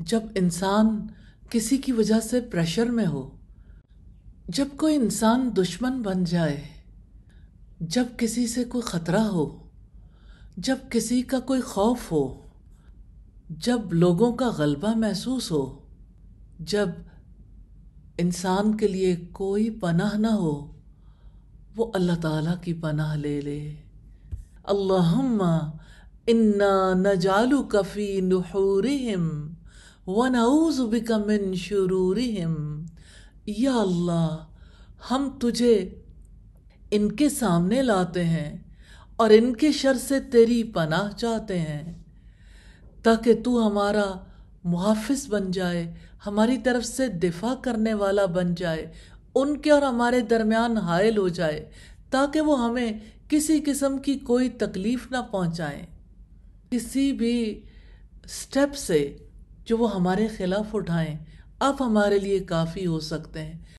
जब इंसान किसी की वजह से प्रेशर में हो जब कोई इंसान दुश्मन बन जाए जब किसी से कोई ख़तरा हो जब किसी का कोई खौफ हो जब लोगों का गलबा महसूस हो जब इंसान के लिए कोई पनाह ना हो वो अल्लाह ताला की पनाह ले ले अल्लाहुम्मा इन्ना नजालु कफ़ी नहूरहम वनऊज़ बिक मिन हिम या अल्लाह हम तुझे इनके सामने लाते हैं और इनके शर से तेरी पनाह चाहते हैं ताकि तू हमारा मुहाफ़ बन जाए हमारी तरफ से दिफा करने वाला बन जाए उनके और हमारे दरमियान हायल हो जाए ताकि वो हमें किसी किस्म की कोई तकलीफ़ ना पहुँचाएँ किसी भी स्टेप से जो वो हमारे ख़िलाफ़ उठाएं आप हमारे लिए काफ़ी हो सकते हैं